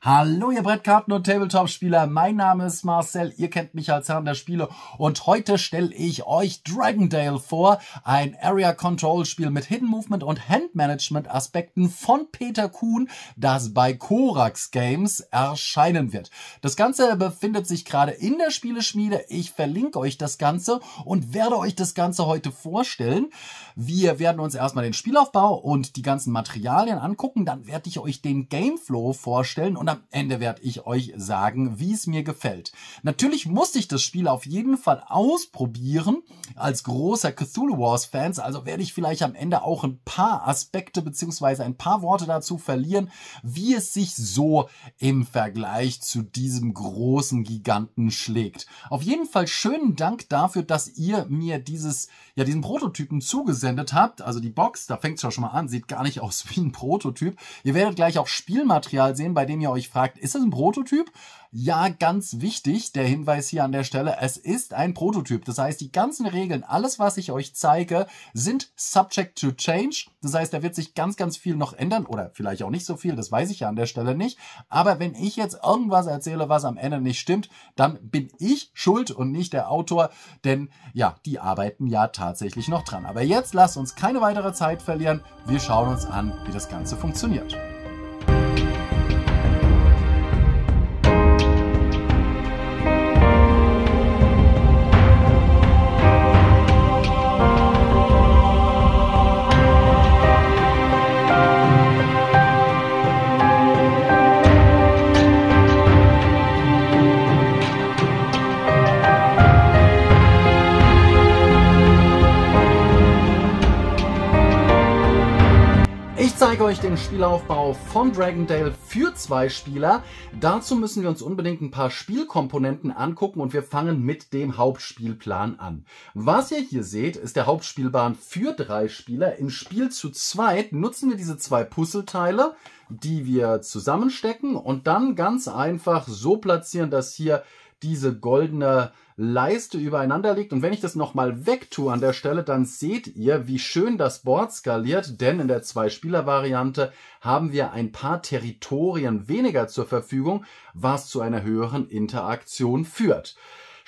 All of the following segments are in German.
Hallo, ihr Brettkarten- und Tabletop-Spieler. Mein Name ist Marcel. Ihr kennt mich als Herrn der Spiele. Und heute stelle ich euch Dragondale vor. Ein Area-Control-Spiel mit Hidden Movement und Hand-Management-Aspekten von Peter Kuhn, das bei Korax Games erscheinen wird. Das Ganze befindet sich gerade in der Spieleschmiede. Ich verlinke euch das Ganze und werde euch das Ganze heute vorstellen. Wir werden uns erstmal den Spielaufbau und die ganzen Materialien angucken. Dann werde ich euch den Gameflow vorstellen und und am Ende werde ich euch sagen, wie es mir gefällt. Natürlich musste ich das Spiel auf jeden Fall ausprobieren als großer Cthulhu Wars Fans, also werde ich vielleicht am Ende auch ein paar Aspekte beziehungsweise ein paar Worte dazu verlieren, wie es sich so im Vergleich zu diesem großen Giganten schlägt. Auf jeden Fall schönen Dank dafür, dass ihr mir dieses, ja, diesen Prototypen zugesendet habt. Also die Box, da fängt es ja schon mal an, sieht gar nicht aus wie ein Prototyp. Ihr werdet gleich auch Spielmaterial sehen, bei dem ihr euch euch fragt, ist das ein Prototyp? Ja, ganz wichtig, der Hinweis hier an der Stelle, es ist ein Prototyp. Das heißt, die ganzen Regeln, alles, was ich euch zeige, sind subject to change. Das heißt, da wird sich ganz, ganz viel noch ändern oder vielleicht auch nicht so viel, das weiß ich ja an der Stelle nicht. Aber wenn ich jetzt irgendwas erzähle, was am Ende nicht stimmt, dann bin ich schuld und nicht der Autor, denn ja, die arbeiten ja tatsächlich noch dran. Aber jetzt lasst uns keine weitere Zeit verlieren. Wir schauen uns an, wie das Ganze funktioniert. euch den Spielaufbau von Dragondale für zwei Spieler. Dazu müssen wir uns unbedingt ein paar Spielkomponenten angucken und wir fangen mit dem Hauptspielplan an. Was ihr hier seht, ist der Hauptspielbahn für drei Spieler. Im Spiel zu zweit nutzen wir diese zwei Puzzleteile, die wir zusammenstecken und dann ganz einfach so platzieren, dass hier diese goldene Leiste übereinander liegt. Und wenn ich das nochmal wegtue an der Stelle, dann seht ihr, wie schön das Board skaliert, denn in der Zwei-Spieler-Variante haben wir ein paar Territorien weniger zur Verfügung, was zu einer höheren Interaktion führt.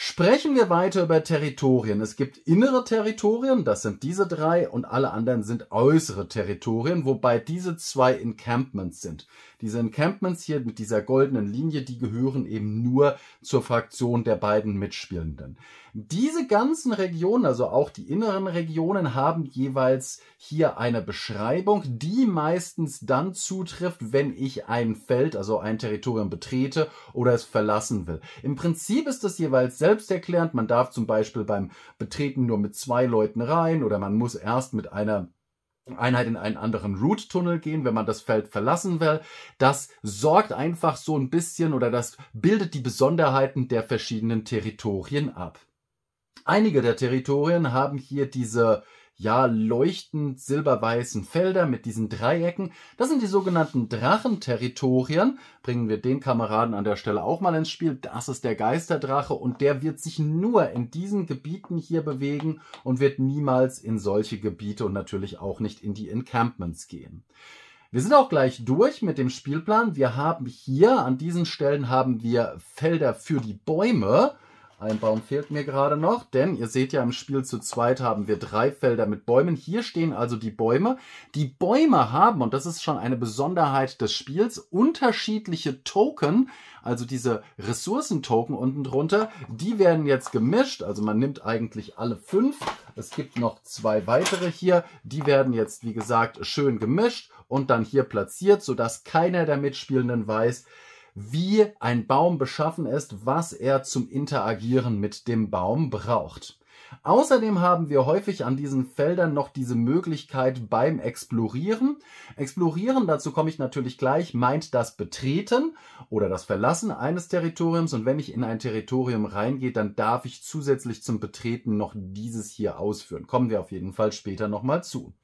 Sprechen wir weiter über Territorien. Es gibt innere Territorien, das sind diese drei, und alle anderen sind äußere Territorien, wobei diese zwei Encampments sind. Diese Encampments hier mit dieser goldenen Linie, die gehören eben nur zur Fraktion der beiden Mitspielenden. Diese ganzen Regionen, also auch die inneren Regionen, haben jeweils hier eine Beschreibung, die meistens dann zutrifft, wenn ich ein Feld, also ein Territorium betrete oder es verlassen will. Im Prinzip ist das jeweils selbst selbsterklärend. Man darf zum Beispiel beim Betreten nur mit zwei Leuten rein oder man muss erst mit einer Einheit in einen anderen root tunnel gehen, wenn man das Feld verlassen will. Das sorgt einfach so ein bisschen oder das bildet die Besonderheiten der verschiedenen Territorien ab. Einige der Territorien haben hier diese ja leuchtend silberweißen Felder mit diesen Dreiecken. Das sind die sogenannten Drachenterritorien. Bringen wir den Kameraden an der Stelle auch mal ins Spiel. Das ist der Geisterdrache und der wird sich nur in diesen Gebieten hier bewegen und wird niemals in solche Gebiete und natürlich auch nicht in die Encampments gehen. Wir sind auch gleich durch mit dem Spielplan. Wir haben hier an diesen Stellen haben wir Felder für die Bäume ein Baum fehlt mir gerade noch, denn ihr seht ja, im Spiel zu zweit haben wir drei Felder mit Bäumen. Hier stehen also die Bäume. Die Bäume haben, und das ist schon eine Besonderheit des Spiels, unterschiedliche Token, also diese Ressourcentoken unten drunter. Die werden jetzt gemischt, also man nimmt eigentlich alle fünf. Es gibt noch zwei weitere hier. Die werden jetzt, wie gesagt, schön gemischt und dann hier platziert, sodass keiner der Mitspielenden weiß, wie ein Baum beschaffen ist, was er zum Interagieren mit dem Baum braucht. Außerdem haben wir häufig an diesen Feldern noch diese Möglichkeit beim Explorieren. Explorieren, dazu komme ich natürlich gleich, meint das Betreten oder das Verlassen eines Territoriums. Und wenn ich in ein Territorium reingehe, dann darf ich zusätzlich zum Betreten noch dieses hier ausführen. Kommen wir auf jeden Fall später nochmal zu.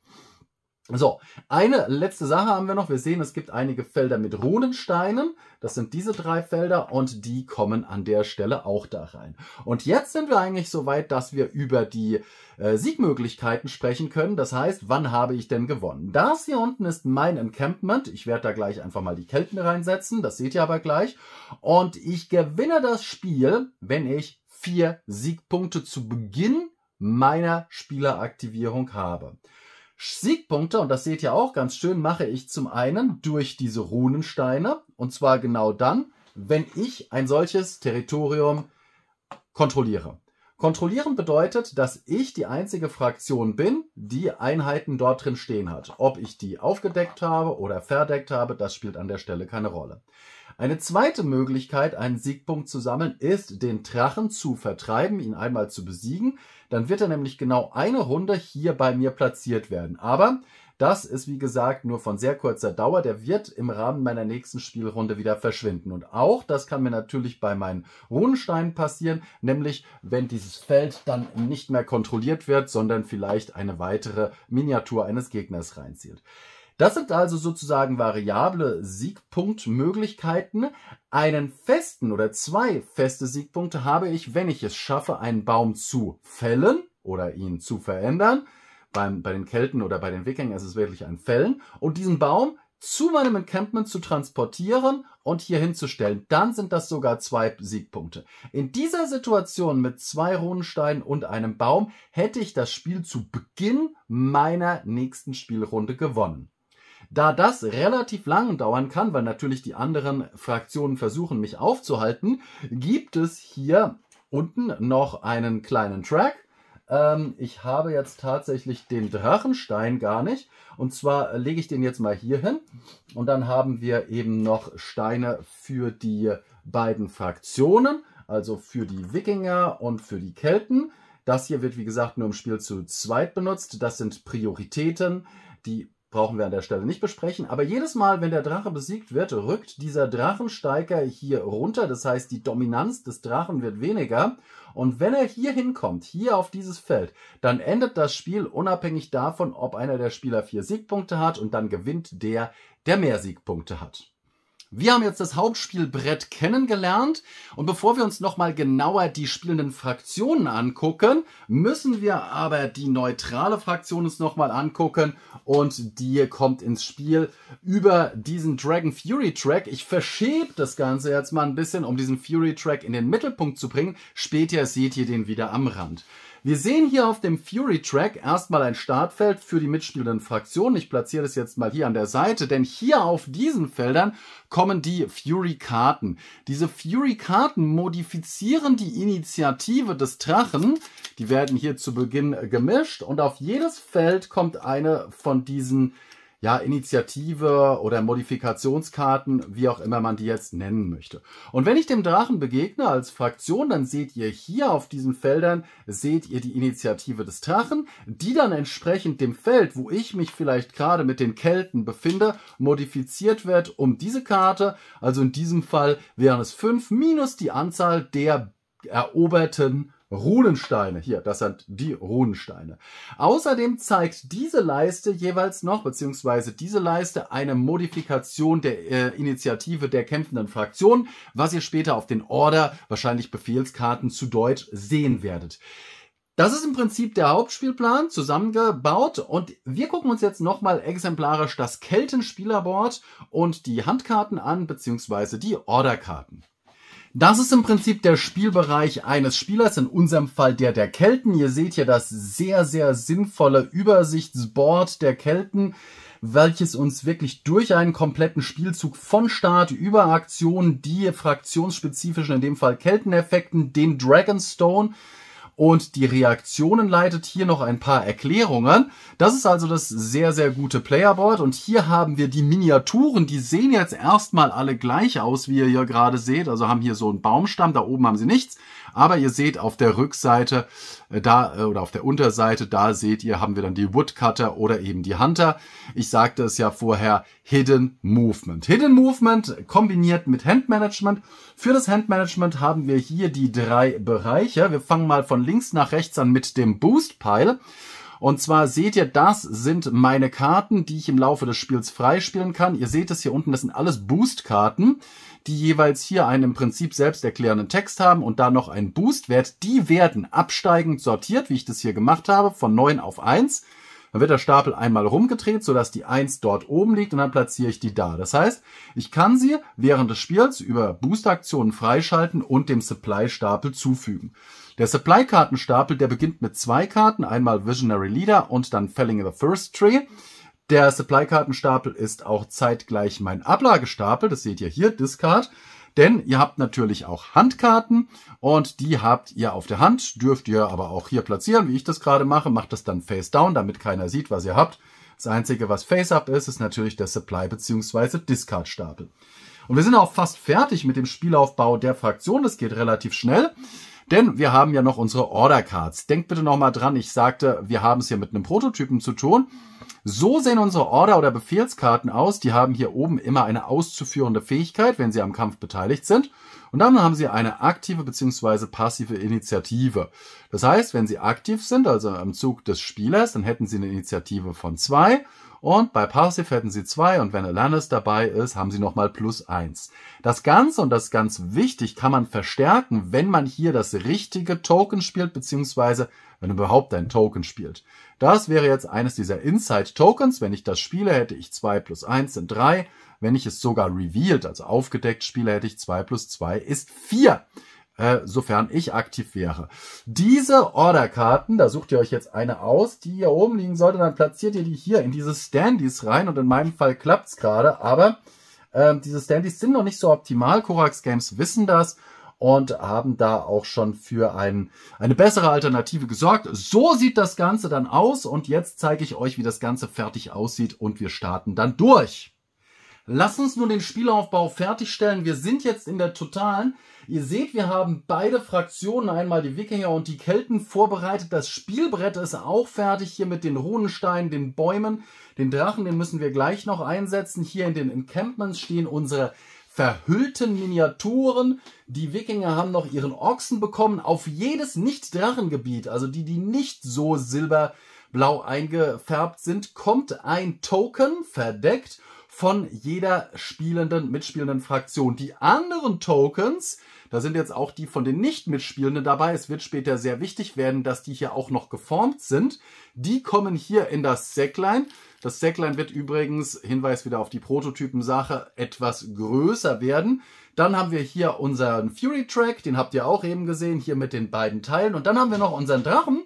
So, eine letzte Sache haben wir noch. Wir sehen, es gibt einige Felder mit Runensteinen. Das sind diese drei Felder und die kommen an der Stelle auch da rein. Und jetzt sind wir eigentlich so weit, dass wir über die äh, Siegmöglichkeiten sprechen können. Das heißt, wann habe ich denn gewonnen? Das hier unten ist mein Encampment. Ich werde da gleich einfach mal die Kelten reinsetzen. Das seht ihr aber gleich. Und ich gewinne das Spiel, wenn ich vier Siegpunkte zu Beginn meiner Spieleraktivierung habe. Siegpunkte, und das seht ihr auch ganz schön, mache ich zum einen durch diese Runensteine. Und zwar genau dann, wenn ich ein solches Territorium kontrolliere. Kontrollieren bedeutet, dass ich die einzige Fraktion bin, die Einheiten dort drin stehen hat. Ob ich die aufgedeckt habe oder verdeckt habe, das spielt an der Stelle keine Rolle. Eine zweite Möglichkeit, einen Siegpunkt zu sammeln, ist, den Drachen zu vertreiben, ihn einmal zu besiegen. Dann wird er nämlich genau eine Runde hier bei mir platziert werden. Aber das ist, wie gesagt, nur von sehr kurzer Dauer. Der wird im Rahmen meiner nächsten Spielrunde wieder verschwinden. Und auch, das kann mir natürlich bei meinen Runensteinen passieren, nämlich wenn dieses Feld dann nicht mehr kontrolliert wird, sondern vielleicht eine weitere Miniatur eines Gegners reinzieht. Das sind also sozusagen variable Siegpunktmöglichkeiten. Einen festen oder zwei feste Siegpunkte habe ich, wenn ich es schaffe, einen Baum zu fällen oder ihn zu verändern. Beim, bei den Kelten oder bei den Wikingern ist es wirklich ein Fällen. Und diesen Baum zu meinem Encampment zu transportieren und hier hinzustellen. Dann sind das sogar zwei Siegpunkte. In dieser Situation mit zwei Runensteinen und einem Baum hätte ich das Spiel zu Beginn meiner nächsten Spielrunde gewonnen. Da das relativ lang dauern kann, weil natürlich die anderen Fraktionen versuchen, mich aufzuhalten, gibt es hier unten noch einen kleinen Track. Ähm, ich habe jetzt tatsächlich den Drachenstein gar nicht. Und zwar lege ich den jetzt mal hier hin. Und dann haben wir eben noch Steine für die beiden Fraktionen, also für die Wikinger und für die Kelten. Das hier wird, wie gesagt, nur im Spiel zu zweit benutzt. Das sind Prioritäten. Die brauchen wir an der Stelle nicht besprechen. Aber jedes Mal, wenn der Drache besiegt wird, rückt dieser Drachensteiger hier runter. Das heißt, die Dominanz des Drachen wird weniger. Und wenn er hier hinkommt, hier auf dieses Feld, dann endet das Spiel unabhängig davon, ob einer der Spieler vier Siegpunkte hat und dann gewinnt der, der mehr Siegpunkte hat. Wir haben jetzt das Hauptspielbrett kennengelernt und bevor wir uns nochmal genauer die spielenden Fraktionen angucken, müssen wir aber die neutrale Fraktion uns nochmal angucken und die kommt ins Spiel über diesen Dragon Fury Track. Ich verschiebe das Ganze jetzt mal ein bisschen, um diesen Fury Track in den Mittelpunkt zu bringen. Später seht ihr den wieder am Rand. Wir sehen hier auf dem Fury Track erstmal ein Startfeld für die mitspielenden Fraktionen. Ich platziere das jetzt mal hier an der Seite, denn hier auf diesen Feldern kommen die Fury-Karten. Diese Fury-Karten modifizieren die Initiative des Drachen. Die werden hier zu Beginn gemischt und auf jedes Feld kommt eine von diesen ja, Initiative oder Modifikationskarten, wie auch immer man die jetzt nennen möchte. Und wenn ich dem Drachen begegne als Fraktion, dann seht ihr hier auf diesen Feldern, seht ihr die Initiative des Drachen, die dann entsprechend dem Feld, wo ich mich vielleicht gerade mit den Kelten befinde, modifiziert wird um diese Karte. Also in diesem Fall wären es fünf minus die Anzahl der eroberten Runensteine. Hier, das sind die Runensteine. Außerdem zeigt diese Leiste jeweils noch, beziehungsweise diese Leiste, eine Modifikation der äh, Initiative der kämpfenden Fraktion, was ihr später auf den Order, wahrscheinlich Befehlskarten zu Deutsch, sehen werdet. Das ist im Prinzip der Hauptspielplan zusammengebaut und wir gucken uns jetzt nochmal exemplarisch das Keltenspielerboard und die Handkarten an, beziehungsweise die Orderkarten. Das ist im Prinzip der Spielbereich eines Spielers, in unserem Fall der der Kelten. Ihr seht hier das sehr, sehr sinnvolle Übersichtsboard der Kelten, welches uns wirklich durch einen kompletten Spielzug von Start über Aktionen, die fraktionsspezifischen, in dem Fall Kelteneffekten, den Dragonstone, und die Reaktionen leitet. Hier noch ein paar Erklärungen. Das ist also das sehr, sehr gute Playerboard und hier haben wir die Miniaturen. Die sehen jetzt erstmal alle gleich aus, wie ihr hier gerade seht. Also haben hier so einen Baumstamm, da oben haben sie nichts. Aber ihr seht auf der Rückseite äh, da äh, oder auf der Unterseite, da seht ihr, haben wir dann die Woodcutter oder eben die Hunter. Ich sagte es ja vorher, Hidden Movement. Hidden Movement kombiniert mit Handmanagement. Für das Handmanagement haben wir hier die drei Bereiche. Wir fangen mal von links nach rechts an mit dem Boost Pile. Und zwar seht ihr, das sind meine Karten, die ich im Laufe des Spiels freispielen kann. Ihr seht es hier unten, das sind alles Boost-Karten, die jeweils hier einen im Prinzip selbsterklärenden Text haben und da noch einen Boost-Wert. Die werden absteigend sortiert, wie ich das hier gemacht habe, von 9 auf 1. Dann wird der Stapel einmal rumgedreht, sodass die 1 dort oben liegt und dann platziere ich die da. Das heißt, ich kann sie während des Spiels über boost aktionen freischalten und dem Supply-Stapel zufügen. Der Supply-Kartenstapel, der beginnt mit zwei Karten, einmal Visionary Leader und dann Felling the First Tree. Der Supply-Kartenstapel ist auch zeitgleich mein Ablagestapel, das seht ihr hier, Discard. Denn ihr habt natürlich auch Handkarten und die habt ihr auf der Hand, dürft ihr aber auch hier platzieren, wie ich das gerade mache. Macht das dann face down, damit keiner sieht, was ihr habt. Das Einzige, was face up ist, ist natürlich der Supply- bzw. Discard-Stapel. Und wir sind auch fast fertig mit dem Spielaufbau der Fraktion. Das geht relativ schnell. Denn wir haben ja noch unsere Order Cards. Denkt bitte nochmal dran, ich sagte, wir haben es hier mit einem Prototypen zu tun. So sehen unsere Order- oder Befehlskarten aus. Die haben hier oben immer eine auszuführende Fähigkeit, wenn sie am Kampf beteiligt sind. Und dann haben sie eine aktive bzw. passive Initiative. Das heißt, wenn sie aktiv sind, also am Zug des Spielers, dann hätten sie eine Initiative von zwei. Und bei Passive hätten sie zwei und wenn Alanis dabei ist, haben sie nochmal plus eins. Das Ganze, und das ganz wichtig, kann man verstärken, wenn man hier das richtige Token spielt, beziehungsweise wenn überhaupt ein Token spielt. Das wäre jetzt eines dieser Inside Tokens. Wenn ich das spiele, hätte ich 2 plus 1 sind 3. Wenn ich es sogar revealed, also aufgedeckt spiele, hätte ich 2 plus 2 ist 4 äh, sofern ich aktiv wäre. Diese Orderkarten, da sucht ihr euch jetzt eine aus, die hier oben liegen sollte, dann platziert ihr die hier in diese Standys rein und in meinem Fall klappt's gerade, aber äh, diese Standys sind noch nicht so optimal. Korax Games wissen das und haben da auch schon für ein, eine bessere Alternative gesorgt. So sieht das Ganze dann aus und jetzt zeige ich euch, wie das Ganze fertig aussieht und wir starten dann durch. Lass uns nun den Spielaufbau fertigstellen. Wir sind jetzt in der Totalen. Ihr seht, wir haben beide Fraktionen, einmal die Wikinger und die Kelten, vorbereitet. Das Spielbrett ist auch fertig hier mit den Runensteinen, den Bäumen, den Drachen, den müssen wir gleich noch einsetzen. Hier in den Encampments stehen unsere verhüllten Miniaturen. Die Wikinger haben noch ihren Ochsen bekommen auf jedes Nicht-Drachengebiet, also die, die nicht so silberblau eingefärbt sind, kommt ein Token verdeckt von jeder spielenden, mitspielenden Fraktion. Die anderen Tokens, da sind jetzt auch die von den nicht mitspielenden dabei. Es wird später sehr wichtig werden, dass die hier auch noch geformt sind. Die kommen hier in das Säcklein. Das Stackline wird übrigens, Hinweis wieder auf die Prototypen-Sache, etwas größer werden. Dann haben wir hier unseren Fury Track, den habt ihr auch eben gesehen, hier mit den beiden Teilen. Und dann haben wir noch unseren Drachen.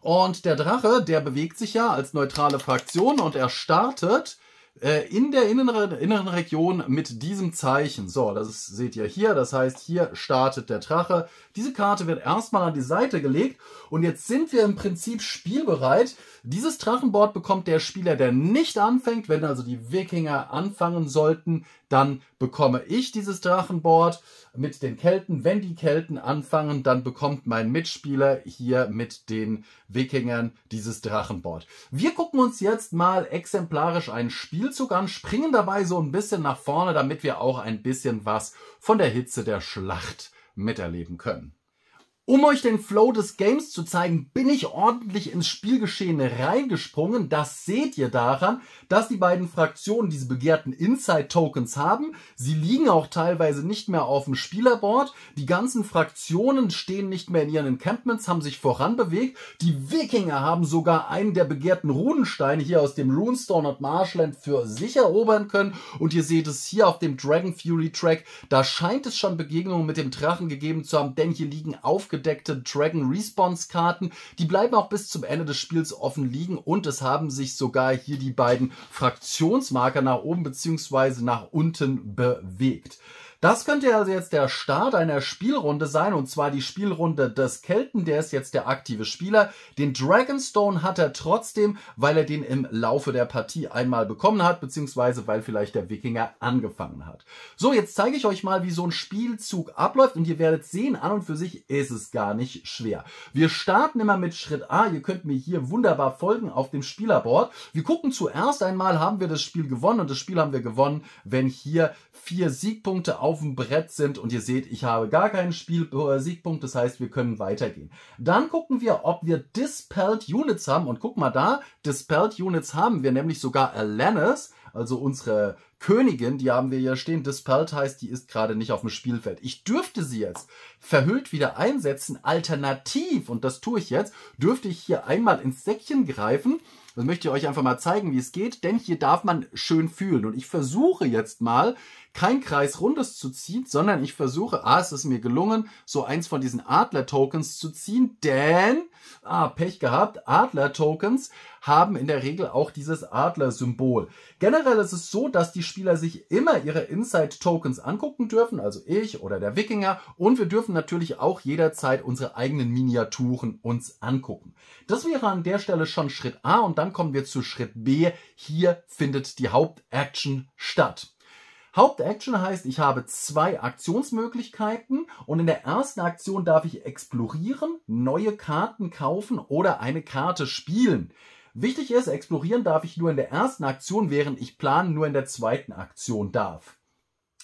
Und der Drache, der bewegt sich ja als neutrale Fraktion und er startet äh, in der inneren, inneren Region mit diesem Zeichen. So, das ist, seht ihr hier. Das heißt, hier startet der Drache. Diese Karte wird erstmal an die Seite gelegt und jetzt sind wir im Prinzip spielbereit. Dieses Drachenboard bekommt der Spieler, der nicht anfängt. Wenn also die Wikinger anfangen sollten, dann bekomme ich dieses Drachenboard mit den Kelten. Wenn die Kelten anfangen, dann bekommt mein Mitspieler hier mit den Wikingern dieses Drachenboard. Wir gucken uns jetzt mal exemplarisch ein Spiel Spielzugern springen dabei so ein bisschen nach vorne, damit wir auch ein bisschen was von der Hitze der Schlacht miterleben können. Um euch den Flow des Games zu zeigen, bin ich ordentlich ins Spielgeschehen reingesprungen. Das seht ihr daran, dass die beiden Fraktionen diese begehrten Inside-Tokens haben. Sie liegen auch teilweise nicht mehr auf dem Spielerboard. Die ganzen Fraktionen stehen nicht mehr in ihren Encampments, haben sich voranbewegt. Die Wikinger haben sogar einen der begehrten Runensteine hier aus dem Runestone und Marshland für sich erobern können. Und ihr seht es hier auf dem Dragon Fury Track. Da scheint es schon Begegnungen mit dem Drachen gegeben zu haben, denn hier liegen aufgeschrieben abgedeckte Dragon Response Karten. Die bleiben auch bis zum Ende des Spiels offen liegen und es haben sich sogar hier die beiden Fraktionsmarker nach oben bzw. nach unten bewegt. Das könnte also jetzt der Start einer Spielrunde sein, und zwar die Spielrunde des Kelten, der ist jetzt der aktive Spieler. Den Dragonstone hat er trotzdem, weil er den im Laufe der Partie einmal bekommen hat, beziehungsweise weil vielleicht der Wikinger angefangen hat. So, jetzt zeige ich euch mal, wie so ein Spielzug abläuft, und ihr werdet sehen, an und für sich ist es gar nicht schwer. Wir starten immer mit Schritt A, ihr könnt mir hier wunderbar folgen auf dem Spielerboard. Wir gucken zuerst einmal, haben wir das Spiel gewonnen, und das Spiel haben wir gewonnen, wenn hier vier Siegpunkte auf auf dem Brett sind und ihr seht, ich habe gar keinen Spiel-Siegpunkt, das heißt, wir können weitergehen. Dann gucken wir, ob wir Dispelled Units haben und guck mal da, Dispelled Units haben wir nämlich sogar Alanis, also unsere Königin, die haben wir hier stehen, Dispelled heißt, die ist gerade nicht auf dem Spielfeld. Ich dürfte sie jetzt verhüllt wieder einsetzen, alternativ, und das tue ich jetzt, dürfte ich hier einmal ins Säckchen greifen, das möchte ich euch einfach mal zeigen, wie es geht, denn hier darf man schön fühlen. Und ich versuche jetzt mal, kein Kreis rundes zu ziehen, sondern ich versuche, ah, es ist mir gelungen, so eins von diesen Adler-Tokens zu ziehen, denn, ah, Pech gehabt, Adler-Tokens haben in der Regel auch dieses Adler-Symbol. Generell ist es so, dass die Spieler sich immer ihre Inside-Tokens angucken dürfen, also ich oder der Wikinger, und wir dürfen natürlich auch jederzeit unsere eigenen Miniaturen uns angucken. Das wäre an der Stelle schon Schritt A und dann kommen wir zu Schritt B. Hier findet die Hauptaction statt. Hauptaction heißt, ich habe zwei Aktionsmöglichkeiten und in der ersten Aktion darf ich explorieren, neue Karten kaufen oder eine Karte spielen. Wichtig ist, explorieren darf ich nur in der ersten Aktion, während ich planen nur in der zweiten Aktion darf.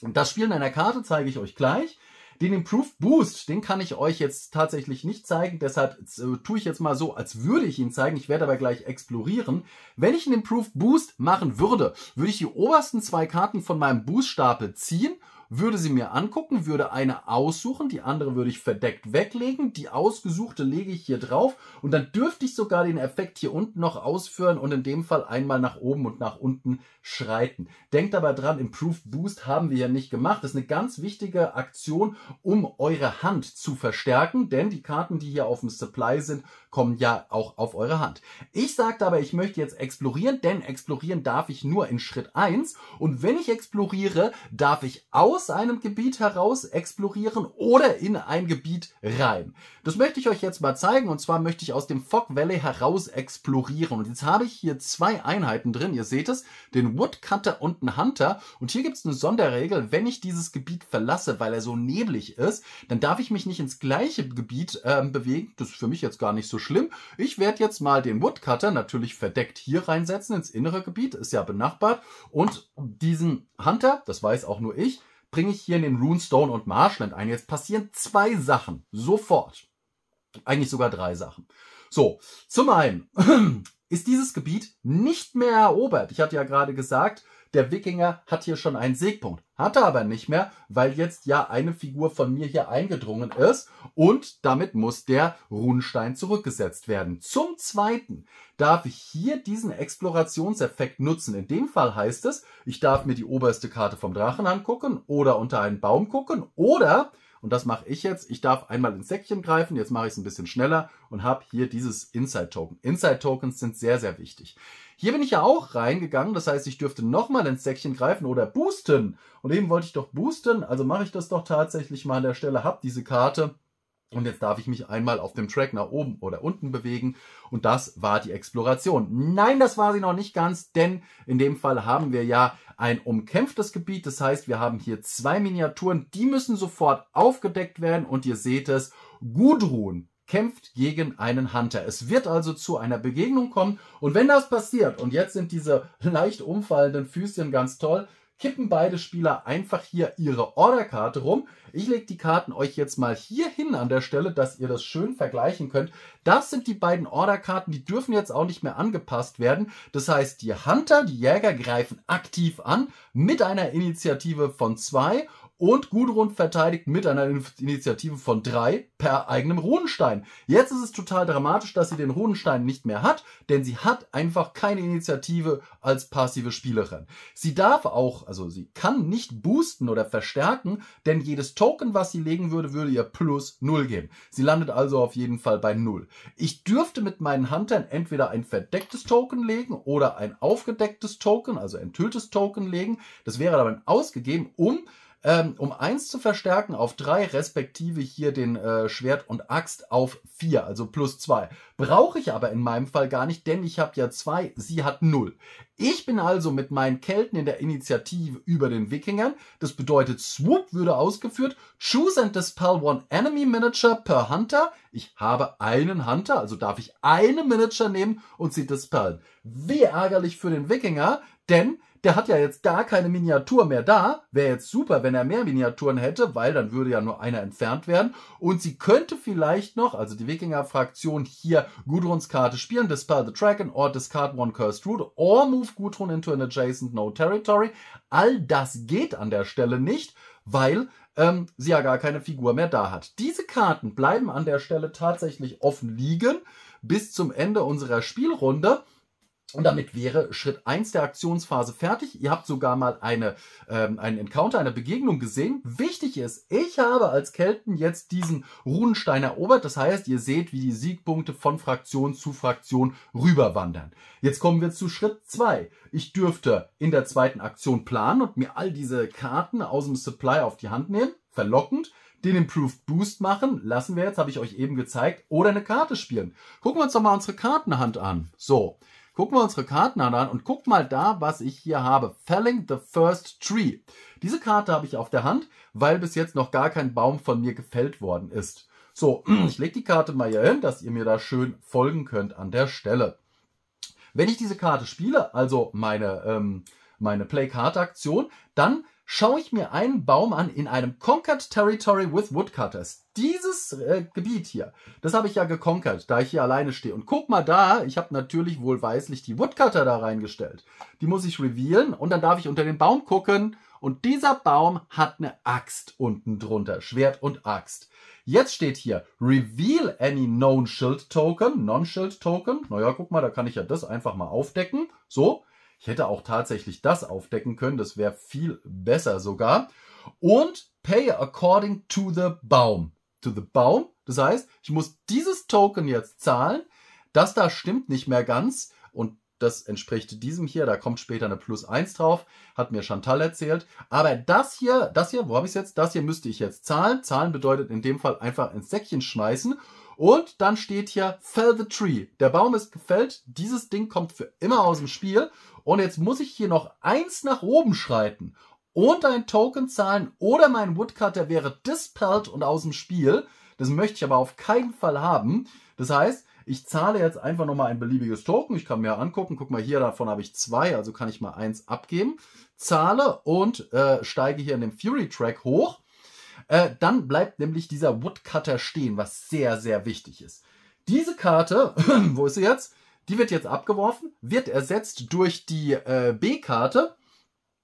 Und das Spielen einer Karte zeige ich euch gleich. Den Improved Boost, den kann ich euch jetzt tatsächlich nicht zeigen, deshalb äh, tue ich jetzt mal so, als würde ich ihn zeigen. Ich werde aber gleich explorieren. Wenn ich einen Improved Boost machen würde, würde ich die obersten zwei Karten von meinem Boost-Stapel ziehen würde sie mir angucken, würde eine aussuchen, die andere würde ich verdeckt weglegen, die ausgesuchte lege ich hier drauf und dann dürfte ich sogar den Effekt hier unten noch ausführen und in dem Fall einmal nach oben und nach unten schreiten. Denkt aber dran, Improved Boost haben wir ja nicht gemacht. Das ist eine ganz wichtige Aktion, um eure Hand zu verstärken, denn die Karten, die hier auf dem Supply sind, kommen ja auch auf eure Hand. Ich sagte aber, ich möchte jetzt explorieren, denn explorieren darf ich nur in Schritt 1 und wenn ich exploriere, darf ich aus aus einem Gebiet heraus explorieren oder in ein Gebiet rein. Das möchte ich euch jetzt mal zeigen und zwar möchte ich aus dem Fog Valley heraus explorieren. Und jetzt habe ich hier zwei Einheiten drin, ihr seht es, den Woodcutter und einen Hunter. Und hier gibt es eine Sonderregel, wenn ich dieses Gebiet verlasse, weil er so neblig ist, dann darf ich mich nicht ins gleiche Gebiet äh, bewegen. Das ist für mich jetzt gar nicht so schlimm. Ich werde jetzt mal den Woodcutter natürlich verdeckt hier reinsetzen, ins innere Gebiet, ist ja benachbart. Und diesen Hunter, das weiß auch nur ich, bringe ich hier in den Runestone und Marshland ein. Jetzt passieren zwei Sachen. Sofort. Eigentlich sogar drei Sachen. So, zum einen ist dieses Gebiet nicht mehr erobert. Ich hatte ja gerade gesagt, der Wikinger hat hier schon einen Siegpunkt. Hat er aber nicht mehr, weil jetzt ja eine Figur von mir hier eingedrungen ist und damit muss der Runenstein zurückgesetzt werden. Zum Zweiten darf ich hier diesen Explorationseffekt nutzen. In dem Fall heißt es, ich darf mir die oberste Karte vom Drachen angucken oder unter einen Baum gucken oder und das mache ich jetzt. Ich darf einmal ins Säckchen greifen. Jetzt mache ich es ein bisschen schneller und habe hier dieses Inside-Token. Inside-Tokens sind sehr, sehr wichtig. Hier bin ich ja auch reingegangen. Das heißt, ich dürfte nochmal ins Säckchen greifen oder boosten. Und eben wollte ich doch boosten. Also mache ich das doch tatsächlich mal an der Stelle. Hab diese Karte und jetzt darf ich mich einmal auf dem Track nach oben oder unten bewegen. Und das war die Exploration. Nein, das war sie noch nicht ganz, denn in dem Fall haben wir ja ein umkämpftes Gebiet. Das heißt, wir haben hier zwei Miniaturen. Die müssen sofort aufgedeckt werden. Und ihr seht es, Gudrun kämpft gegen einen Hunter. Es wird also zu einer Begegnung kommen. Und wenn das passiert, und jetzt sind diese leicht umfallenden Füßchen ganz toll, kippen beide Spieler einfach hier ihre Orderkarte rum. Ich lege die Karten euch jetzt mal hier hin an der Stelle, dass ihr das schön vergleichen könnt. Das sind die beiden Orderkarten, die dürfen jetzt auch nicht mehr angepasst werden. Das heißt, die Hunter, die Jäger greifen aktiv an mit einer Initiative von zwei und Gudrun verteidigt mit einer Initiative von drei per eigenem Runenstein. Jetzt ist es total dramatisch, dass sie den Runenstein nicht mehr hat, denn sie hat einfach keine Initiative als passive Spielerin. Sie darf auch, also sie kann nicht boosten oder verstärken, denn jedes Token, was sie legen würde, würde ihr plus null geben. Sie landet also auf jeden Fall bei null. Ich dürfte mit meinen Huntern entweder ein verdecktes Token legen oder ein aufgedecktes Token, also enthülltes Token legen. Das wäre dann ausgegeben, um ähm, um eins zu verstärken auf drei respektive hier den äh, Schwert und Axt auf vier, also plus zwei. Brauche ich aber in meinem Fall gar nicht, denn ich habe ja zwei, sie hat null. Ich bin also mit meinen Kelten in der Initiative über den Wikingern. Das bedeutet, Swoop würde ausgeführt. Choose and dispel one enemy miniature per Hunter. Ich habe einen Hunter, also darf ich eine Miniature nehmen und sie dispellen. Wie ärgerlich für den Wikinger, denn der hat ja jetzt gar keine Miniatur mehr da. Wäre jetzt super, wenn er mehr Miniaturen hätte, weil dann würde ja nur einer entfernt werden. Und sie könnte vielleicht noch, also die Wikinger-Fraktion hier Gudruns Karte spielen, Dispel the Dragon or discard one cursed root or move Gudrun into an adjacent no territory. All das geht an der Stelle nicht, weil ähm, sie ja gar keine Figur mehr da hat. Diese Karten bleiben an der Stelle tatsächlich offen liegen bis zum Ende unserer Spielrunde. Und damit wäre Schritt eins der Aktionsphase fertig. Ihr habt sogar mal eine, ähm, einen Encounter, eine Begegnung gesehen. Wichtig ist, ich habe als Kelten jetzt diesen Runenstein erobert. Das heißt, ihr seht, wie die Siegpunkte von Fraktion zu Fraktion rüberwandern. Jetzt kommen wir zu Schritt zwei. Ich dürfte in der zweiten Aktion planen und mir all diese Karten aus dem Supply auf die Hand nehmen. Verlockend den Improved Boost machen, lassen wir jetzt, habe ich euch eben gezeigt, oder eine Karte spielen. Gucken wir uns doch mal unsere Kartenhand an. So, Gucken wir unsere Karten an und guck mal da, was ich hier habe. Felling the First Tree. Diese Karte habe ich auf der Hand, weil bis jetzt noch gar kein Baum von mir gefällt worden ist. So, ich lege die Karte mal hier hin, dass ihr mir da schön folgen könnt an der Stelle. Wenn ich diese Karte spiele, also meine, ähm, meine Play-Card-Aktion, dann schaue ich mir einen Baum an in einem Conquered Territory with Woodcutters. Dieses äh, Gebiet hier, das habe ich ja gekonkert, da ich hier alleine stehe. Und guck mal da, ich habe natürlich wohlweislich die Woodcutter da reingestellt. Die muss ich revealen und dann darf ich unter den Baum gucken. Und dieser Baum hat eine Axt unten drunter, Schwert und Axt. Jetzt steht hier Reveal any known Shield Token, Non-Shield Token. Naja, guck mal, da kann ich ja das einfach mal aufdecken. So, ich hätte auch tatsächlich das aufdecken können, das wäre viel besser sogar. Und pay according to the Baum. To the Baum, das heißt, ich muss dieses Token jetzt zahlen. Das da stimmt nicht mehr ganz und das entspricht diesem hier, da kommt später eine Plus 1 drauf, hat mir Chantal erzählt. Aber das hier, das hier, wo habe ich es jetzt? Das hier müsste ich jetzt zahlen. Zahlen bedeutet in dem Fall einfach ins Säckchen schmeißen und dann steht hier Fell the Tree. Der Baum ist gefällt. Dieses Ding kommt für immer aus dem Spiel. Und jetzt muss ich hier noch eins nach oben schreiten und ein Token zahlen oder mein Woodcutter wäre dispelled und aus dem Spiel. Das möchte ich aber auf keinen Fall haben. Das heißt, ich zahle jetzt einfach nochmal ein beliebiges Token. Ich kann mir angucken, guck mal hier, davon habe ich zwei, also kann ich mal eins abgeben. Zahle und äh, steige hier in dem Fury Track hoch. Äh, dann bleibt nämlich dieser Woodcutter stehen, was sehr, sehr wichtig ist. Diese Karte, wo ist sie jetzt? Die wird jetzt abgeworfen, wird ersetzt durch die äh, B-Karte.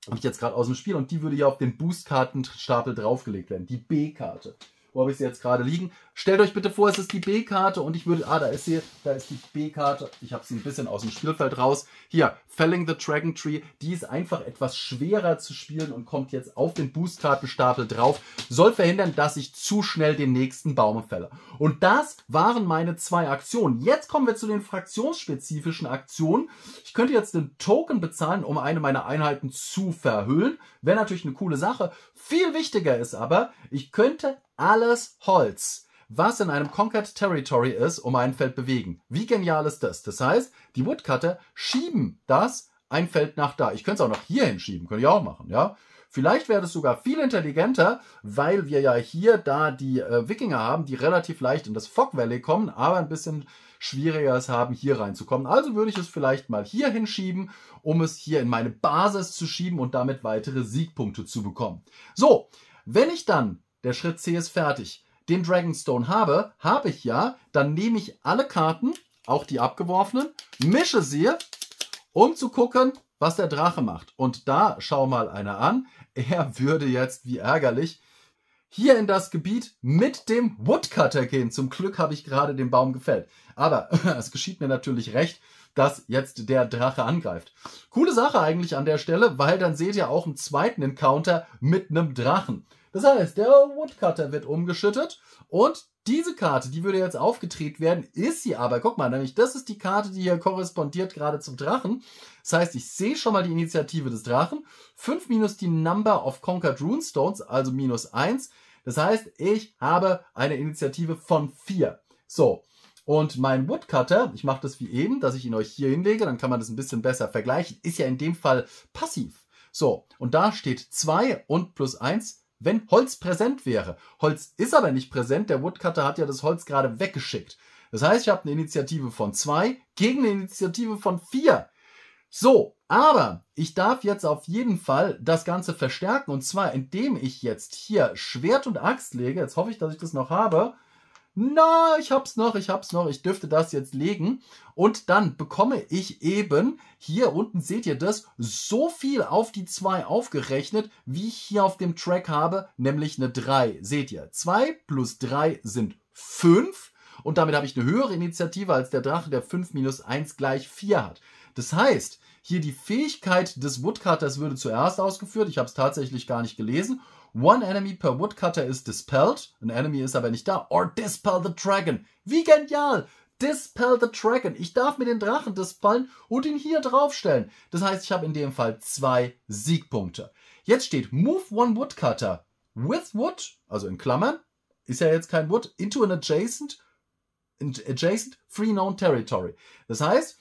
Habe ich jetzt gerade aus dem Spiel und die würde ja auf den Boost-Kartenstapel draufgelegt werden. Die B-Karte. Wo habe ich sie jetzt gerade liegen? Stellt euch bitte vor, es ist die B-Karte und ich würde, ah, da ist sie, da ist die B-Karte. Ich habe sie ein bisschen aus dem Spielfeld raus. Hier, Felling the Dragon Tree, die ist einfach etwas schwerer zu spielen und kommt jetzt auf den Boost-Kartenstapel drauf. Soll verhindern, dass ich zu schnell den nächsten Baum fälle. Und das waren meine zwei Aktionen. Jetzt kommen wir zu den fraktionsspezifischen Aktionen. Ich könnte jetzt den Token bezahlen, um eine meiner Einheiten zu verhüllen. Wäre natürlich eine coole Sache. Viel wichtiger ist aber, ich könnte alles Holz was in einem Conquered Territory ist, um ein Feld bewegen. Wie genial ist das? Das heißt, die Woodcutter schieben das ein Feld nach da. Ich könnte es auch noch hier hinschieben, könnte ich auch machen, ja. Vielleicht wäre das sogar viel intelligenter, weil wir ja hier da die äh, Wikinger haben, die relativ leicht in das Fog Valley kommen, aber ein bisschen schwieriger es haben, hier reinzukommen. Also würde ich es vielleicht mal hier hinschieben, um es hier in meine Basis zu schieben und damit weitere Siegpunkte zu bekommen. So, wenn ich dann, der Schritt C ist fertig, den Dragonstone habe, habe ich ja, dann nehme ich alle Karten, auch die abgeworfenen, mische sie, um zu gucken, was der Drache macht. Und da schau mal einer an, er würde jetzt, wie ärgerlich, hier in das Gebiet mit dem Woodcutter gehen. Zum Glück habe ich gerade den Baum gefällt. Aber es geschieht mir natürlich recht, dass jetzt der Drache angreift. Coole Sache eigentlich an der Stelle, weil dann seht ihr auch einen zweiten Encounter mit einem Drachen. Das heißt, der Woodcutter wird umgeschüttet und diese Karte, die würde jetzt aufgedreht werden, ist sie aber. Guck mal, nämlich das ist die Karte, die hier korrespondiert gerade zum Drachen. Das heißt, ich sehe schon mal die Initiative des Drachen. 5 minus die Number of Conquered Runestones, also minus 1. Das heißt, ich habe eine Initiative von 4. So, und mein Woodcutter, ich mache das wie eben, dass ich ihn euch hier hinlege, dann kann man das ein bisschen besser vergleichen, ist ja in dem Fall passiv. So, und da steht 2 und plus 1 wenn Holz präsent wäre. Holz ist aber nicht präsent, der Woodcutter hat ja das Holz gerade weggeschickt. Das heißt, ich habe eine Initiative von zwei gegen eine Initiative von vier. So, aber ich darf jetzt auf jeden Fall das Ganze verstärken und zwar indem ich jetzt hier Schwert und Axt lege. Jetzt hoffe ich, dass ich das noch habe na, ich hab's noch, ich hab's noch, ich dürfte das jetzt legen. Und dann bekomme ich eben, hier unten seht ihr das, so viel auf die 2 aufgerechnet, wie ich hier auf dem Track habe, nämlich eine 3. Seht ihr, 2 plus 3 sind 5 und damit habe ich eine höhere Initiative als der Drache, der 5 minus 1 gleich 4 hat. Das heißt, hier die Fähigkeit des Woodcutters würde zuerst ausgeführt, ich habe es tatsächlich gar nicht gelesen, One enemy per Woodcutter is dispelled. Ein Enemy ist aber nicht da. Or dispel the dragon. Wie genial! Dispel the Dragon. Ich darf mir den Drachen dispellen und ihn hier draufstellen. Das heißt, ich habe in dem Fall zwei Siegpunkte. Jetzt steht Move one Woodcutter with Wood, also in Klammern, ist ja jetzt kein Wood, into an adjacent, adjacent free known territory. Das heißt,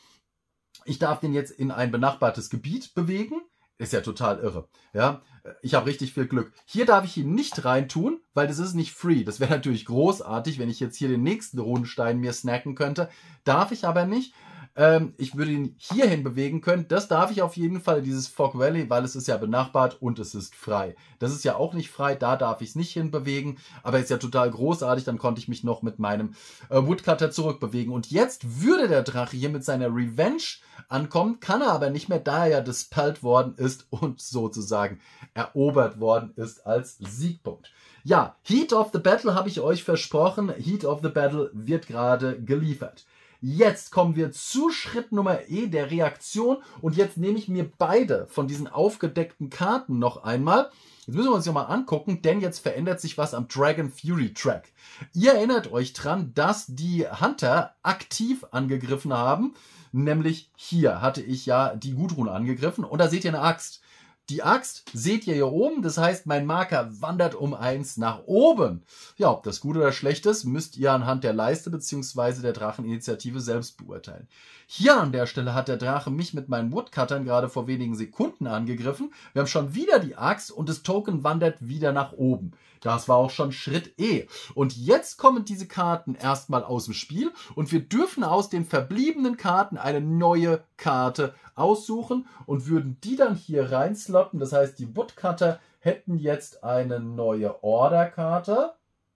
ich darf den jetzt in ein benachbartes Gebiet bewegen. Ist ja total irre. Ja, ich habe richtig viel Glück. Hier darf ich ihn nicht reintun, weil das ist nicht free. Das wäre natürlich großartig, wenn ich jetzt hier den nächsten Runenstein mir snacken könnte. Darf ich aber nicht. Ähm, ich würde ihn hierhin bewegen können. Das darf ich auf jeden Fall, dieses Fog Valley, weil es ist ja benachbart und es ist frei. Das ist ja auch nicht frei, da darf ich es nicht hin bewegen. Aber ist ja total großartig, dann konnte ich mich noch mit meinem äh, Woodcutter zurückbewegen. Und jetzt würde der Drache hier mit seiner Revenge ankommen, kann er aber nicht mehr, da er ja dispelled worden ist und sozusagen erobert worden ist als Siegpunkt. Ja, Heat of the Battle habe ich euch versprochen. Heat of the Battle wird gerade geliefert. Jetzt kommen wir zu Schritt Nummer E der Reaktion und jetzt nehme ich mir beide von diesen aufgedeckten Karten noch einmal. Jetzt müssen wir uns ja mal angucken, denn jetzt verändert sich was am Dragon Fury Track. Ihr erinnert euch dran, dass die Hunter aktiv angegriffen haben, nämlich hier hatte ich ja die Gudrun angegriffen und da seht ihr eine Axt. Die Axt seht ihr hier oben, das heißt, mein Marker wandert um eins nach oben. Ja, ob das gut oder schlecht ist, müsst ihr anhand der Leiste bzw. der Dracheninitiative selbst beurteilen. Hier an der Stelle hat der Drache mich mit meinen Woodcuttern gerade vor wenigen Sekunden angegriffen. Wir haben schon wieder die Axt und das Token wandert wieder nach oben. Das war auch schon Schritt E. Und jetzt kommen diese Karten erstmal aus dem Spiel und wir dürfen aus den verbliebenen Karten eine neue Karte aussuchen und würden die dann hier reinslotten. Das heißt, die Woodcutter hätten jetzt eine neue Orderkarte.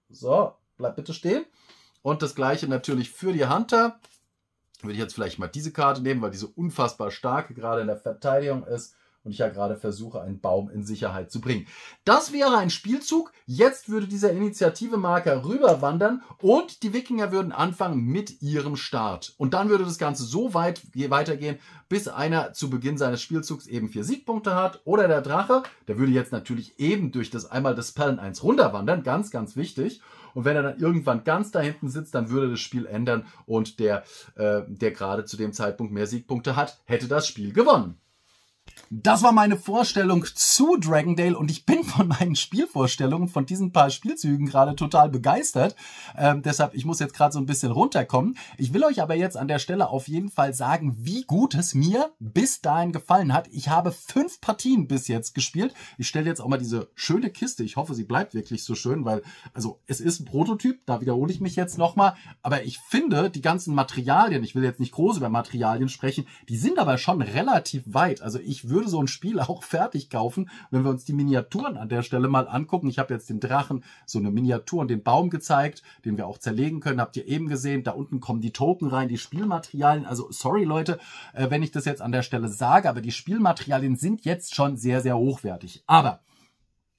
So, bleibt bitte stehen. Und das gleiche natürlich für die Hunter. Würde ich jetzt vielleicht mal diese Karte nehmen, weil diese so unfassbar stark gerade in der Verteidigung ist und ich ja gerade versuche, einen Baum in Sicherheit zu bringen. Das wäre ein Spielzug. Jetzt würde dieser Initiative-Marker rüberwandern und die Wikinger würden anfangen mit ihrem Start. Und dann würde das Ganze so weit weitergehen, bis einer zu Beginn seines Spielzugs eben vier Siegpunkte hat oder der Drache. Der würde jetzt natürlich eben durch das einmal das Perlen 1 runterwandern. Ganz, ganz wichtig. Und wenn er dann irgendwann ganz da hinten sitzt, dann würde das Spiel ändern und der, äh, der gerade zu dem Zeitpunkt mehr Siegpunkte hat, hätte das Spiel gewonnen. Das war meine Vorstellung zu Dragondale und ich bin von meinen Spielvorstellungen, von diesen paar Spielzügen gerade total begeistert. Ähm, deshalb, ich muss jetzt gerade so ein bisschen runterkommen. Ich will euch aber jetzt an der Stelle auf jeden Fall sagen, wie gut es mir bis dahin gefallen hat. Ich habe fünf Partien bis jetzt gespielt. Ich stelle jetzt auch mal diese schöne Kiste. Ich hoffe, sie bleibt wirklich so schön, weil, also, es ist ein Prototyp. Da wiederhole ich mich jetzt nochmal. Aber ich finde, die ganzen Materialien, ich will jetzt nicht groß über Materialien sprechen, die sind aber schon relativ weit. Also, ich würde so ein Spiel auch fertig kaufen, wenn wir uns die Miniaturen an der Stelle mal angucken. Ich habe jetzt den Drachen, so eine Miniatur und den Baum gezeigt, den wir auch zerlegen können. Habt ihr eben gesehen, da unten kommen die Token rein, die Spielmaterialien. Also sorry Leute, äh, wenn ich das jetzt an der Stelle sage, aber die Spielmaterialien sind jetzt schon sehr, sehr hochwertig. Aber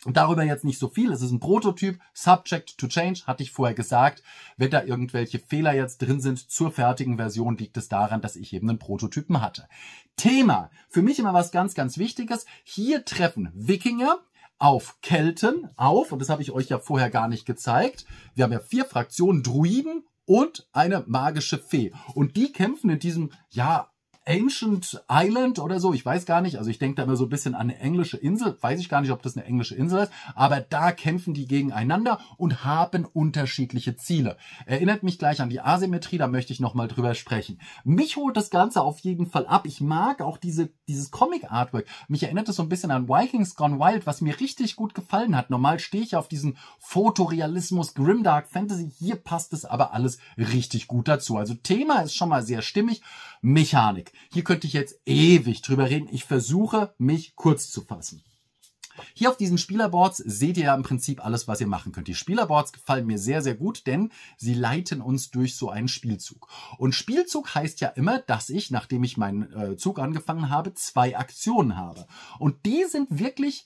und darüber jetzt nicht so viel. Es ist ein Prototyp, subject to change, hatte ich vorher gesagt. Wenn da irgendwelche Fehler jetzt drin sind zur fertigen Version, liegt es daran, dass ich eben einen Prototypen hatte. Thema. Für mich immer was ganz, ganz Wichtiges. Hier treffen Wikinger auf Kelten auf, und das habe ich euch ja vorher gar nicht gezeigt. Wir haben ja vier Fraktionen, Druiden und eine magische Fee. Und die kämpfen in diesem, ja, Ancient Island oder so, ich weiß gar nicht. Also ich denke da immer so ein bisschen an eine englische Insel. Weiß ich gar nicht, ob das eine englische Insel ist. Aber da kämpfen die gegeneinander und haben unterschiedliche Ziele. Erinnert mich gleich an die Asymmetrie, da möchte ich nochmal drüber sprechen. Mich holt das Ganze auf jeden Fall ab. Ich mag auch diese, dieses Comic-Artwork. Mich erinnert es so ein bisschen an Vikings Gone Wild, was mir richtig gut gefallen hat. Normal stehe ich auf diesen Fotorealismus, Grimdark Fantasy. Hier passt es aber alles richtig gut dazu. Also Thema ist schon mal sehr stimmig. Mechanik. Hier könnte ich jetzt ewig drüber reden. Ich versuche, mich kurz zu fassen. Hier auf diesen Spielerboards seht ihr ja im Prinzip alles, was ihr machen könnt. Die Spielerboards gefallen mir sehr, sehr gut, denn sie leiten uns durch so einen Spielzug. Und Spielzug heißt ja immer, dass ich, nachdem ich meinen äh, Zug angefangen habe, zwei Aktionen habe. Und die sind wirklich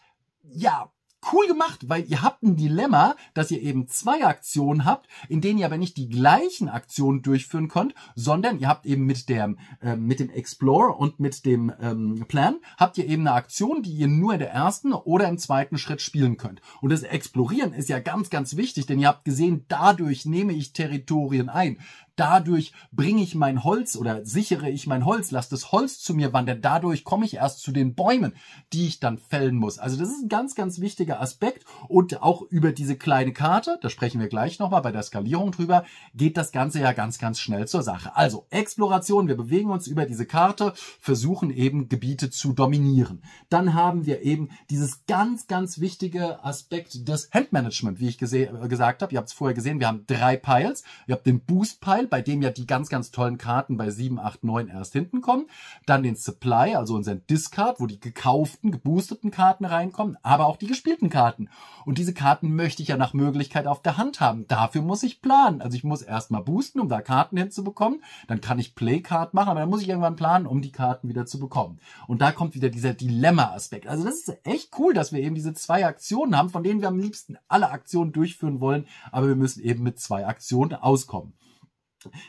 ja, cool gemacht, weil ihr habt ein Dilemma, dass ihr eben zwei Aktionen habt, in denen ihr aber nicht die gleichen Aktionen durchführen könnt, sondern ihr habt eben mit dem, äh, mit dem Explore und mit dem ähm, Plan, habt ihr eben eine Aktion, die ihr nur in der ersten oder im zweiten Schritt spielen könnt. Und das Explorieren ist ja ganz, ganz wichtig, denn ihr habt gesehen, dadurch nehme ich Territorien ein dadurch bringe ich mein Holz oder sichere ich mein Holz, lasse das Holz zu mir wandern, dadurch komme ich erst zu den Bäumen, die ich dann fällen muss. Also das ist ein ganz, ganz wichtiger Aspekt und auch über diese kleine Karte, da sprechen wir gleich nochmal bei der Skalierung drüber, geht das Ganze ja ganz, ganz schnell zur Sache. Also Exploration, wir bewegen uns über diese Karte, versuchen eben Gebiete zu dominieren. Dann haben wir eben dieses ganz, ganz wichtige Aspekt des Handmanagement, wie ich äh, gesagt habe. Ihr habt es vorher gesehen, wir haben drei Piles. Ihr habt den Boost-Pile, bei dem ja die ganz, ganz tollen Karten bei 7, 8, 9 erst hinten kommen. Dann den Supply, also unseren Discard, wo die gekauften, geboosteten Karten reinkommen, aber auch die gespielten Karten. Und diese Karten möchte ich ja nach Möglichkeit auf der Hand haben. Dafür muss ich planen. Also ich muss erstmal boosten, um da Karten hinzubekommen. Dann kann ich Playcard machen, aber dann muss ich irgendwann planen, um die Karten wieder zu bekommen. Und da kommt wieder dieser Dilemma-Aspekt. Also das ist echt cool, dass wir eben diese zwei Aktionen haben, von denen wir am liebsten alle Aktionen durchführen wollen, aber wir müssen eben mit zwei Aktionen auskommen.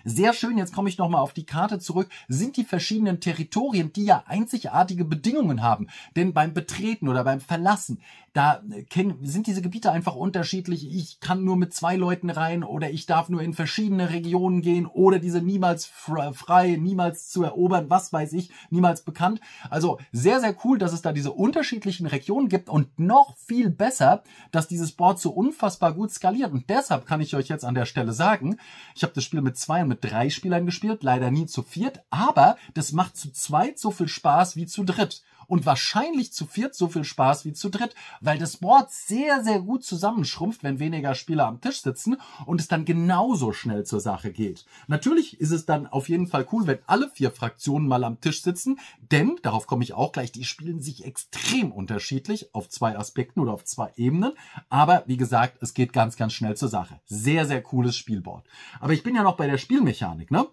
Sehr schön, jetzt komme ich nochmal auf die Karte zurück, sind die verschiedenen Territorien, die ja einzigartige Bedingungen haben. Denn beim Betreten oder beim Verlassen da äh, sind diese Gebiete einfach unterschiedlich. Ich kann nur mit zwei Leuten rein oder ich darf nur in verschiedene Regionen gehen oder diese niemals frei, niemals zu erobern, was weiß ich, niemals bekannt. Also sehr, sehr cool, dass es da diese unterschiedlichen Regionen gibt und noch viel besser, dass dieses Board so unfassbar gut skaliert. Und deshalb kann ich euch jetzt an der Stelle sagen, ich habe das Spiel mit zwei und mit drei Spielern gespielt, leider nie zu viert, aber das macht zu zweit so viel Spaß wie zu dritt und wahrscheinlich zu viert so viel Spaß wie zu dritt, weil das Board sehr, sehr gut zusammenschrumpft, wenn weniger Spieler am Tisch sitzen und es dann genauso schnell zur Sache geht. Natürlich ist es dann auf jeden Fall cool, wenn alle vier Fraktionen mal am Tisch sitzen, denn, darauf komme ich auch gleich, die spielen sich extrem unterschiedlich auf zwei Aspekten oder auf zwei Ebenen, aber wie gesagt, es geht ganz, ganz schnell zur Sache. Sehr, sehr cooles Spielboard. Aber ich bin ja noch bei der Spielmechanik, ne?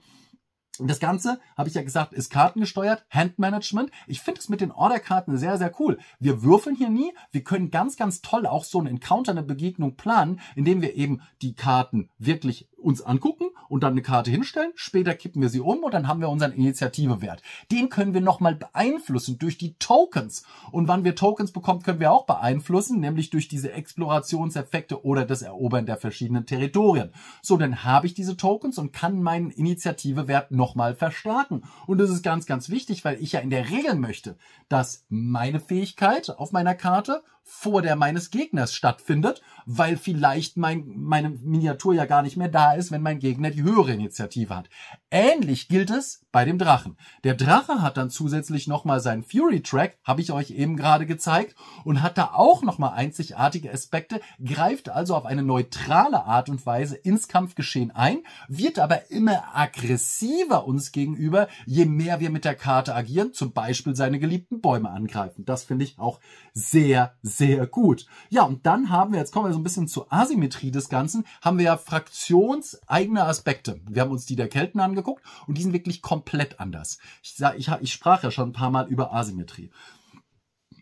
Und das Ganze, habe ich ja gesagt, ist kartengesteuert, Handmanagement. Ich finde es mit den Orderkarten sehr, sehr cool. Wir würfeln hier nie. Wir können ganz, ganz toll auch so einen Encounter, eine Begegnung planen, indem wir eben die Karten wirklich uns angucken und dann eine Karte hinstellen. Später kippen wir sie um und dann haben wir unseren Initiativewert. Den können wir nochmal beeinflussen durch die Tokens. Und wann wir Tokens bekommen, können wir auch beeinflussen, nämlich durch diese Explorationseffekte oder das Erobern der verschiedenen Territorien. So, dann habe ich diese Tokens und kann meinen Initiativewert nochmal verstärken. Und das ist ganz, ganz wichtig, weil ich ja in der Regel möchte, dass meine Fähigkeit auf meiner Karte vor der meines Gegners stattfindet, weil vielleicht mein, meine Miniatur ja gar nicht mehr da ist, wenn mein Gegner die höhere Initiative hat. Ähnlich gilt es bei dem Drachen. Der Drache hat dann zusätzlich nochmal seinen Fury Track, habe ich euch eben gerade gezeigt, und hat da auch nochmal einzigartige Aspekte, greift also auf eine neutrale Art und Weise ins Kampfgeschehen ein, wird aber immer aggressiver uns gegenüber, je mehr wir mit der Karte agieren, zum Beispiel seine geliebten Bäume angreifen. Das finde ich auch sehr, sehr gut. Ja, und dann haben wir, jetzt kommen wir so ein bisschen zur Asymmetrie des Ganzen, haben wir ja Fraktions ganz eigene Aspekte. Wir haben uns die der Kelten angeguckt und die sind wirklich komplett anders. Ich, sag, ich, ich sprach ja schon ein paar Mal über Asymmetrie.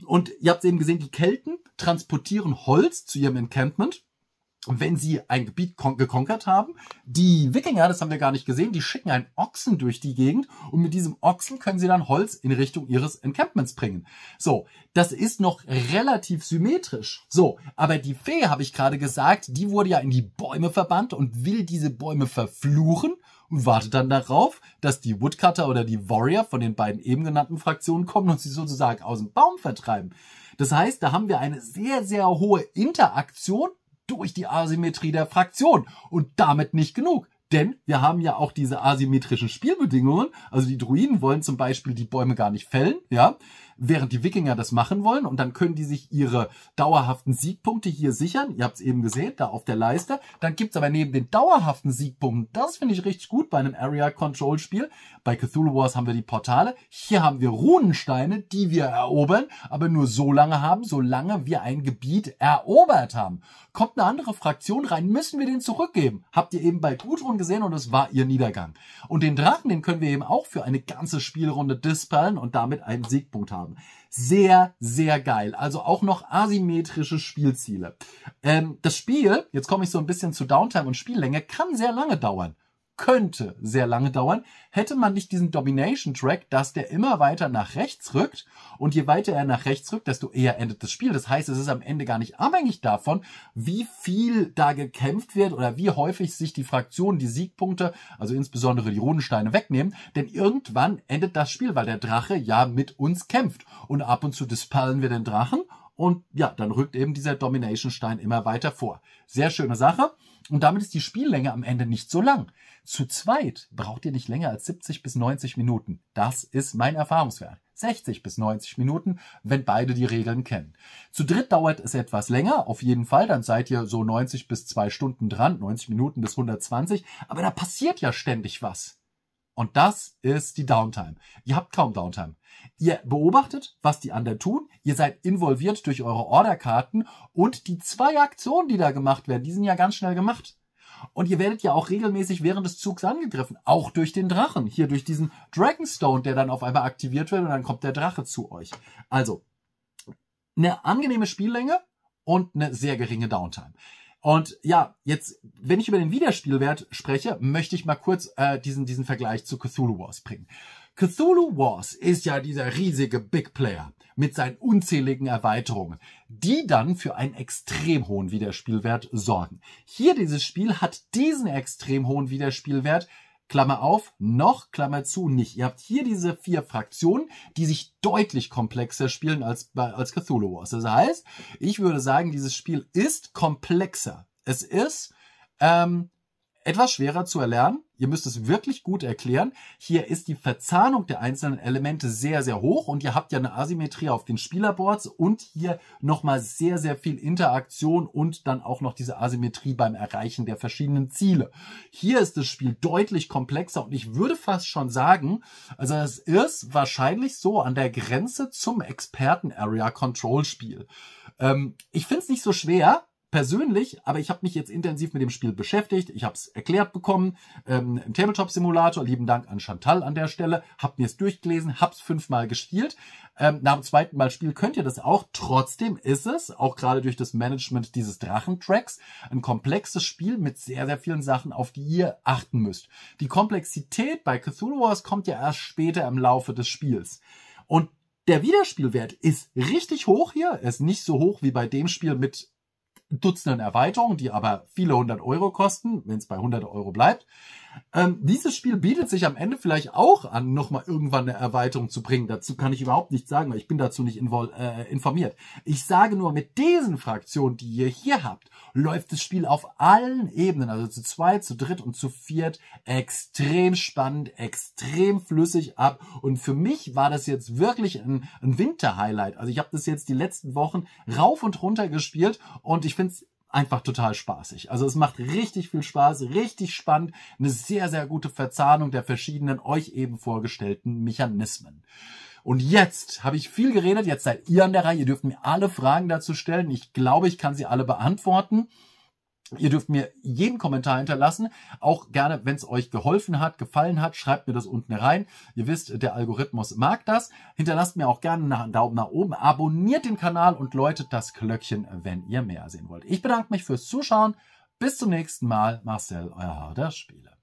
Und ihr habt es eben gesehen, die Kelten transportieren Holz zu ihrem Encampment wenn sie ein Gebiet gekonkert haben. Die Wikinger, das haben wir gar nicht gesehen, die schicken einen Ochsen durch die Gegend und mit diesem Ochsen können sie dann Holz in Richtung ihres Encampments bringen. So, das ist noch relativ symmetrisch. So, aber die Fee, habe ich gerade gesagt, die wurde ja in die Bäume verbannt und will diese Bäume verfluchen und wartet dann darauf, dass die Woodcutter oder die Warrior von den beiden eben genannten Fraktionen kommen und sie sozusagen aus dem Baum vertreiben. Das heißt, da haben wir eine sehr, sehr hohe Interaktion durch die Asymmetrie der Fraktion. Und damit nicht genug. Denn wir haben ja auch diese asymmetrischen Spielbedingungen. Also die Druiden wollen zum Beispiel die Bäume gar nicht fällen, ja während die Wikinger das machen wollen und dann können die sich ihre dauerhaften Siegpunkte hier sichern. Ihr habt es eben gesehen, da auf der Leiste. Dann gibt's aber neben den dauerhaften Siegpunkten, das finde ich richtig gut bei einem Area Control Spiel. Bei Cthulhu Wars haben wir die Portale. Hier haben wir Runensteine, die wir erobern, aber nur so lange haben, solange wir ein Gebiet erobert haben. Kommt eine andere Fraktion rein, müssen wir den zurückgeben. Habt ihr eben bei Gudrun gesehen und es war ihr Niedergang. Und den Drachen, den können wir eben auch für eine ganze Spielrunde dispellen und damit einen Siegpunkt haben haben. Sehr, sehr geil. Also auch noch asymmetrische Spielziele. Ähm, das Spiel, jetzt komme ich so ein bisschen zu Downtime und Spiellänge, kann sehr lange dauern könnte sehr lange dauern, hätte man nicht diesen Domination Track, dass der immer weiter nach rechts rückt und je weiter er nach rechts rückt, desto eher endet das Spiel. Das heißt, es ist am Ende gar nicht abhängig davon, wie viel da gekämpft wird oder wie häufig sich die Fraktionen die Siegpunkte, also insbesondere die Runensteine wegnehmen, denn irgendwann endet das Spiel, weil der Drache ja mit uns kämpft und ab und zu dispallen wir den Drachen und ja, dann rückt eben dieser Domination Stein immer weiter vor. Sehr schöne Sache. Und damit ist die Spiellänge am Ende nicht so lang. Zu zweit braucht ihr nicht länger als 70 bis 90 Minuten. Das ist mein Erfahrungswert. 60 bis 90 Minuten, wenn beide die Regeln kennen. Zu dritt dauert es etwas länger, auf jeden Fall, dann seid ihr so 90 bis 2 Stunden dran, 90 Minuten bis 120, aber da passiert ja ständig was. Und das ist die Downtime. Ihr habt kaum Downtime. Ihr beobachtet, was die anderen tun. Ihr seid involviert durch eure Orderkarten und die zwei Aktionen, die da gemacht werden, die sind ja ganz schnell gemacht. Und ihr werdet ja auch regelmäßig während des Zugs angegriffen. Auch durch den Drachen. Hier durch diesen Dragonstone, der dann auf einmal aktiviert wird und dann kommt der Drache zu euch. Also, eine angenehme Spiellänge und eine sehr geringe Downtime. Und ja, jetzt, wenn ich über den Wiederspielwert spreche, möchte ich mal kurz äh, diesen, diesen Vergleich zu Cthulhu Wars bringen. Cthulhu Wars ist ja dieser riesige Big Player mit seinen unzähligen Erweiterungen, die dann für einen extrem hohen Wiederspielwert sorgen. Hier dieses Spiel hat diesen extrem hohen Wiederspielwert Klammer auf, noch Klammer zu nicht. Ihr habt hier diese vier Fraktionen, die sich deutlich komplexer spielen als, bei als Cthulhu Wars. Das heißt, ich würde sagen, dieses Spiel ist komplexer. Es ist ähm, etwas schwerer zu erlernen. Ihr müsst es wirklich gut erklären. Hier ist die Verzahnung der einzelnen Elemente sehr, sehr hoch und ihr habt ja eine Asymmetrie auf den Spielerboards und hier nochmal sehr, sehr viel Interaktion und dann auch noch diese Asymmetrie beim Erreichen der verschiedenen Ziele. Hier ist das Spiel deutlich komplexer und ich würde fast schon sagen, also es ist wahrscheinlich so an der Grenze zum Experten-Area-Control-Spiel. Ähm, ich finde es nicht so schwer, persönlich, aber ich habe mich jetzt intensiv mit dem Spiel beschäftigt. Ich habe es erklärt bekommen ähm, im Tabletop-Simulator. Lieben Dank an Chantal an der Stelle. Hab mir es durchgelesen, hab's fünfmal gespielt. Ähm, nach dem zweiten Mal Spiel könnt ihr das auch. Trotzdem ist es, auch gerade durch das Management dieses Drachentracks, ein komplexes Spiel mit sehr, sehr vielen Sachen, auf die ihr achten müsst. Die Komplexität bei Cthulhu Wars kommt ja erst später im Laufe des Spiels. Und der Wiederspielwert ist richtig hoch hier. Er ist nicht so hoch wie bei dem Spiel mit Dutzenden Erweiterungen, die aber viele hundert Euro kosten, wenn es bei hundert Euro bleibt. Ähm, dieses Spiel bietet sich am Ende vielleicht auch an, nochmal irgendwann eine Erweiterung zu bringen. Dazu kann ich überhaupt nichts sagen, weil ich bin dazu nicht äh, informiert. Ich sage nur, mit diesen Fraktionen, die ihr hier habt, läuft das Spiel auf allen Ebenen, also zu zwei, zu dritt und zu viert, extrem spannend, extrem flüssig ab. Und für mich war das jetzt wirklich ein, ein Winterhighlight. Also ich habe das jetzt die letzten Wochen rauf und runter gespielt und ich finde es einfach total spaßig. Also es macht richtig viel Spaß, richtig spannend, eine sehr, sehr gute Verzahnung der verschiedenen euch eben vorgestellten Mechanismen. Und jetzt habe ich viel geredet, jetzt seid ihr an der Reihe, ihr dürft mir alle Fragen dazu stellen. Ich glaube, ich kann sie alle beantworten. Ihr dürft mir jeden Kommentar hinterlassen. Auch gerne, wenn es euch geholfen hat, gefallen hat, schreibt mir das unten rein. Ihr wisst, der Algorithmus mag das. Hinterlasst mir auch gerne einen Daumen nach oben, abonniert den Kanal und läutet das Glöckchen, wenn ihr mehr sehen wollt. Ich bedanke mich fürs Zuschauen. Bis zum nächsten Mal. Marcel, euer Harder Spiele.